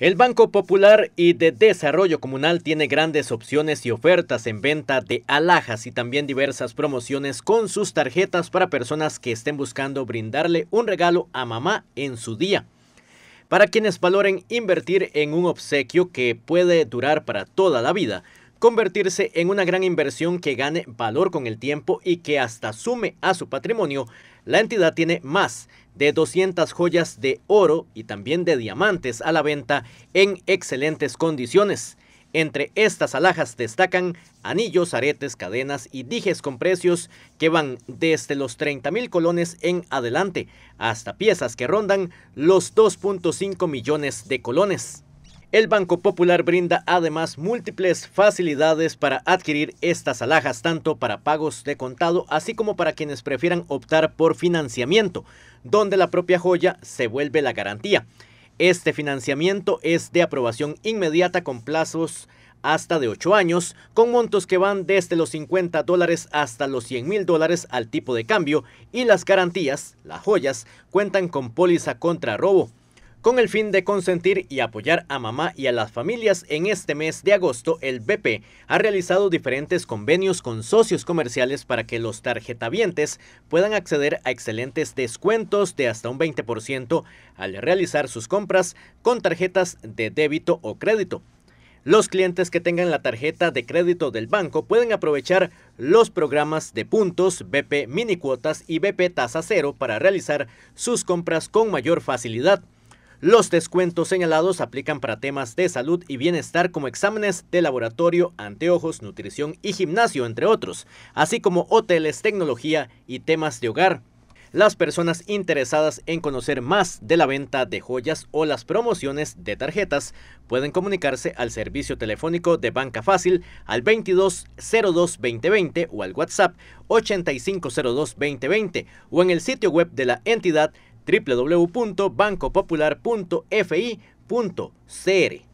El Banco Popular y de Desarrollo Comunal tiene grandes opciones y ofertas en venta de alhajas y también diversas promociones con sus tarjetas para personas que estén buscando brindarle un regalo a mamá en su día. Para quienes valoren invertir en un obsequio que puede durar para toda la vida, convertirse en una gran inversión que gane valor con el tiempo y que hasta sume a su patrimonio, la entidad tiene más de 200 joyas de oro y también de diamantes a la venta en excelentes condiciones. Entre estas alhajas destacan anillos, aretes, cadenas y dijes con precios que van desde los 30 mil colones en adelante hasta piezas que rondan los 2.5 millones de colones. El Banco Popular brinda además múltiples facilidades para adquirir estas alhajas, tanto para pagos de contado, así como para quienes prefieran optar por financiamiento, donde la propia joya se vuelve la garantía. Este financiamiento es de aprobación inmediata con plazos hasta de 8 años, con montos que van desde los 50 dólares hasta los 100 mil dólares al tipo de cambio y las garantías, las joyas, cuentan con póliza contra robo, con el fin de consentir y apoyar a mamá y a las familias en este mes de agosto, el BP ha realizado diferentes convenios con socios comerciales para que los tarjetavientes puedan acceder a excelentes descuentos de hasta un 20% al realizar sus compras con tarjetas de débito o crédito. Los clientes que tengan la tarjeta de crédito del banco pueden aprovechar los programas de puntos, BP mini cuotas y BP tasa cero para realizar sus compras con mayor facilidad. Los descuentos señalados aplican para temas de salud y bienestar como exámenes de laboratorio, anteojos, nutrición y gimnasio, entre otros, así como hoteles, tecnología y temas de hogar. Las personas interesadas en conocer más de la venta de joyas o las promociones de tarjetas pueden comunicarse al servicio telefónico de Banca Fácil al 2202-2020 o al WhatsApp 8502-2020 o en el sitio web de la entidad www.bancopopular.fi.cr.